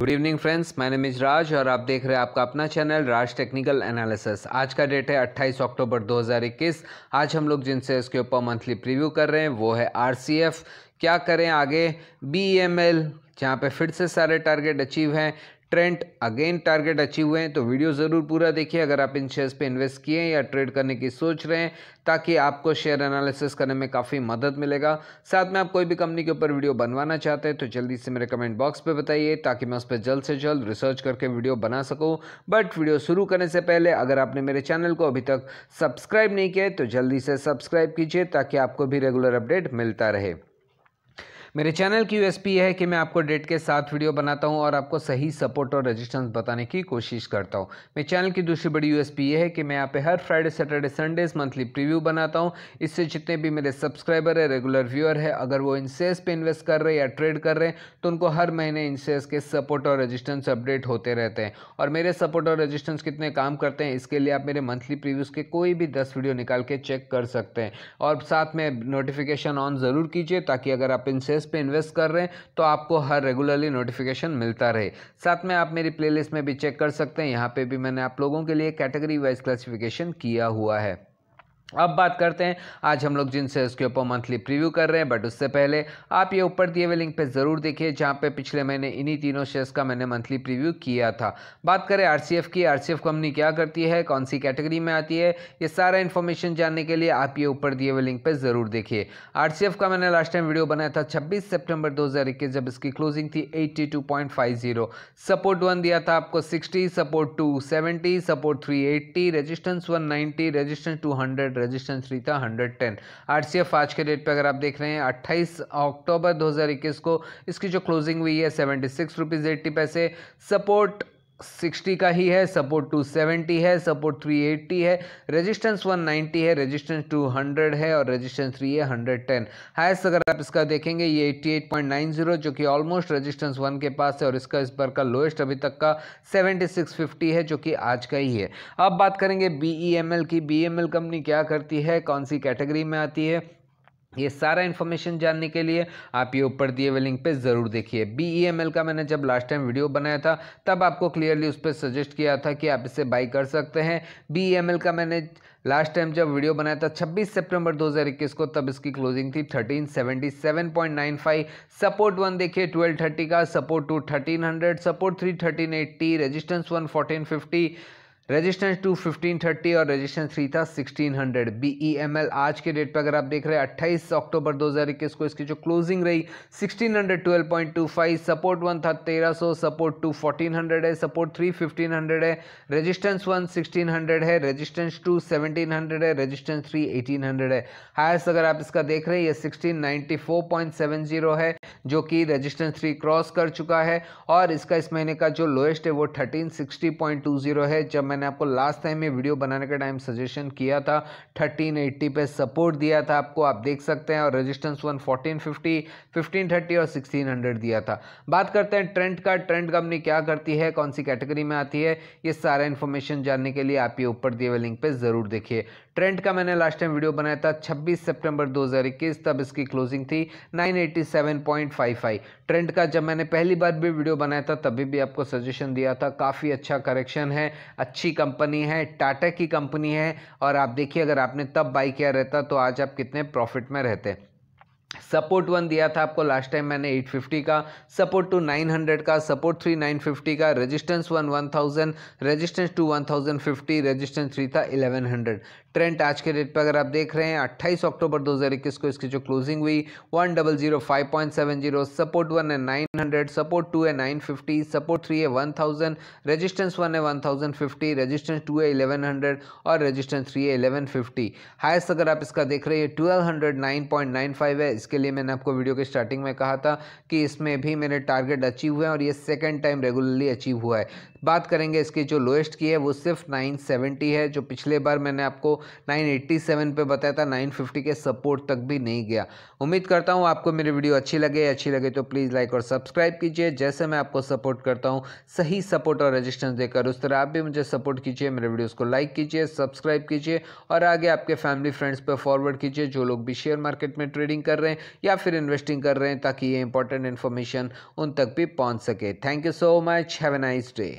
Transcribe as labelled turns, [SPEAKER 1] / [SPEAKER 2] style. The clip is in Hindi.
[SPEAKER 1] गुड इवनिंग फ्रेंड्स मैं नेम राज और आप देख रहे हैं आपका अपना चैनल राज टेक्निकल एनालिसिस आज का डेट है 28 अक्टूबर 2021 आज हम लोग जिन शेयर्स के ऊपर मंथली प्रीव्यू कर रहे हैं वो है आरसीएफ क्या करें आगे बीएमएल e जहाँ पे फिर से सारे टारगेट अचीव हैं ट्रेंड अगेन टारगेट अचीव हुए हैं तो वीडियो ज़रूर पूरा देखिए अगर आप इन शेयर्स पे इन्वेस्ट किए हैं या ट्रेड करने की सोच रहे हैं ताकि आपको शेयर एनालिसिस करने में काफ़ी मदद मिलेगा साथ में आप कोई भी कंपनी के ऊपर वीडियो बनवाना चाहते हैं तो जल्दी से मेरे कमेंट बॉक्स पर बताइए ताकि मैं उस पर जल्द से जल्द रिसर्च करके वीडियो बना सकूँ बट वीडियो शुरू करने से पहले अगर आपने मेरे चैनल को अभी तक सब्सक्राइब नहीं किया तो जल्दी से सब्सक्राइब कीजिए ताकि आपको भी रेगुलर अपडेट मिलता रहे मेरे चैनल की यूएसपी है कि मैं आपको डेट के साथ वीडियो बनाता हूँ और आपको सही सपोर्ट और रजिस्टेंस बताने की कोशिश करता हूँ मेरे चैनल की दूसरी बड़ी यूएसपी ये है कि मैं यहाँ पे हर Friday Saturday Sundays monthly preview बनाता हूँ इससे जितने भी मेरे सब्सक्राइबर है रेगुलर व्यूअर है अगर वो इन इंसेस पे इन्वेस्ट कर रहे हैं या ट्रेड कर रहे हैं तो उनको हर महीने इन इंसेस के सपोर्ट और रजिस्टेंस अपडेट होते रहते हैं और मेरे सपोर्ट और रजिस्टेंस कितने काम करते हैं इसके लिए आप मेरे मंथली प्रीव्यूज़ के कोई भी दस वीडियो निकाल के चेक कर सकते हैं और साथ में नोटिफिकेशन ऑन ज़रूर कीजिए ताकि अगर आप इंसेस बिजनेस पे इन्वेस्ट कर रहे हैं तो आपको हर रेगुलरली नोटिफिकेशन मिलता रहे साथ में आप मेरी प्लेलिस्ट में भी चेक कर सकते हैं यहाँ पे भी मैंने आप लोगों के लिए कैटेगरी वाइज क्लासिफिकेशन किया हुआ है अब बात करते हैं आज हम लोग जिन शेयर्स के ऊपर मंथली प्रीव्यू कर रहे हैं बट उससे पहले आप ये ऊपर दिए हुए लिंक पे ज़रूर देखिए जहाँ पे पिछले महीने इन्हीं तीनों शेयर्स का मैंने मंथली प्रीव्यू किया था बात करें आरसीएफ की आरसीएफ कंपनी क्या करती है कौन सी कैटेगरी में आती है ये सारा इन्फॉर्मेशन जानने के लिए आप ये ऊपर दिए हुए लिंक पर ज़रूर देखिए आर का मैंने लास्ट टाइम वीडियो बनाया था छब्बीस सेप्टेम्बर दो जब इसकी क्लोजिंग थी एट्टी सपोर्ट वन दिया था आपको sixty support two seventy support three eighty resistance one resistance two resistance three था हंड्रेड टेन आरसीएफ आज के डेट पर अगर आप देख रहे हैं अट्ठाईस अक्टूबर दो हज़ार इक्कीस को इसकी जो क्लोजिंग हुई है seventy six rupees eighty paise support sixty का ही है सपोर्ट टू सेवेंटी है सपोर्ट थ्री एट्टी है रेजिस्टेंस वन नाइन्टी है रेजिस्टेंस टू हंड्रेड है और रेजिस्टेंस थ्री है हंड्रेड टेन हाइस्ट अगर आप इसका देखेंगे ये eighty eight point nine zero जो कि ऑलमोस्ट रेजिस्टेंस वन के पास है और इसका इस बार का लोएस्ट अभी तक का सेवेंटी सिक्स फिफ्टी है जो कि आज का ही है अब बात करेंगे बी ई एम एल की बी एम एल कंपनी क्या करती है कौन सी कैटेगरी में आती है ये सारा इन्फॉर्मेशन जानने के लिए आप ये ऊपर दिए हुए लिंक पे ज़रूर देखिए बी ई एम एल का मैंने जब लास्ट टाइम वीडियो बनाया था तब आपको क्लियरली उस पर सजेस्ट किया था कि आप इसे बाई कर सकते हैं बी ई एम एल का मैंने लास्ट टाइम जब वीडियो बनाया था 26 सितंबर 2021 को तब इसकी क्लोजिंग थी 1377.95 सपोर्ट वन देखिए 1230 का support two 1300 support three thirteen eighty resistance one fifty resistance two fifteen thirty और रेजिस्टेंस थ्री था sixteen hundred B E M L आज के डेट पर अगर आप देख रहे हैं अट्ठाईस अक्टूबर दो हज़ार इक्कीस को इसकी जो क्लोजिंग रही sixteen hundred twelve point two five support one था तेरह सौ सपोर्ट टू फोर्टीन हंड्रेड है सपोर्ट थ्री फिफ्टीन हंड्रेड है रजिस्टेंस वन सिक्सटीन हंड्रेड है रजिस्टेंस टू सेवनटीन हंड्रेड है रजिस्टेंस थ्री एटीन हंड्रेड है हाइस्ट अगर आप इसका देख रहे हैं ये sixteen ninety four point seven zero है जो कि रेजिस्टेंस थ्री क्रॉस कर चुका है और इसका इस महीने का जो लोएस्ट है वो thirteen sixty point two zero है जब मैंने आपको लास्ट टाइम में वीडियो बनाने का टाइम सजेशन किया था थर्टीन एट्टी पे सपोर्ट दिया था आपको आप देख सकते हैं और resistance one fourteen fifty fifteen thirty और सिक्सटीन हंड्रेड दिया था बात करते हैं ट्रेंड का ट्रेंड कंपनी क्या करती है कौन सी कैटेगरी में आती है ये सारा इन्फॉर्मेशन जानने के लिए आप ये ऊपर दिए हुए लिंक पर ज़रूर देखिए ट्रेंड का मैंने लास्ट टाइम वीडियो बनाया था छब्बीस सेप्टेम्बर दो तब इसकी क्लोजिंग थी nine point five five trend का जब मैंने पहली बार भी वीडियो बनाया था तभी भी आपको सजेशन दिया था काफ़ी अच्छा करेक्शन है अच्छी कंपनी है टाटा की कंपनी है और आप देखिए अगर आपने तब बाई किया रहता तो आज आप कितने प्रॉफिट में रहते सपोर्ट वन दिया था आपको लास्ट टाइम मैंने 850 का सपोर्ट टू 900 का सपोर्ट थ्री 950 का resistance one 1000 resistance two 1050 resistance three था 1100 ट्रेंड आज के डेट पर अगर आप देख रहे हैं 28 अक्टूबर 2021 को इसकी जो क्लोजिंग हुई one double zero five point seven zero support one है हंड्रेड सपोर्ट टू है फिफ्टी सपोर्ट थ्री है थाउजेंड रेजिस्टेंस वन है फिफ्टी रेजिस्टेंस टू है हंड्रेड और रजिस्टेंस थ्री है फिफ्टी हाइस्ट अगर आप इसका देख रहे हैं नाइन फाइव है इसके लिए मैंने आपको वीडियो के स्टार्टिंग में कहा था कि इसमें भी मेरे टारगेट अचीव हुए हैं और ये सेकेंड टाइम रेगुलरली अचीव हुआ है बात करेंगे इसकी जो लोएस्ट की है वो सिर्फ 970 है जो पिछले बार मैंने आपको 987 पे बताया था 950 के सपोर्ट तक भी नहीं गया उम्मीद करता हूँ आपको मेरी वीडियो अच्छी लगे अच्छी लगे तो प्लीज़ लाइक और सब्सक्राइब कीजिए जैसे मैं आपको सपोर्ट करता हूँ सही सपोर्ट और रजिस्टेंस देकर उस तरह आप भी मुझे सपोर्ट कीजिए मेरे वीडियोज़ को लाइक कीजिए सब्सक्राइब कीजिए और आगे आपके फैमिली फ्रेंड्स पर फॉरवर्ड कीजिए जो लोग भी शेयर मार्केट में ट्रेडिंग कर रहे हैं हैं या फिर इन्वेस्टिंग कर रहे हैं ताकि ये इंपॉर्टेंट इन्फॉर्मेशन उन तक भी पहुँच सके thank you so much have a nice day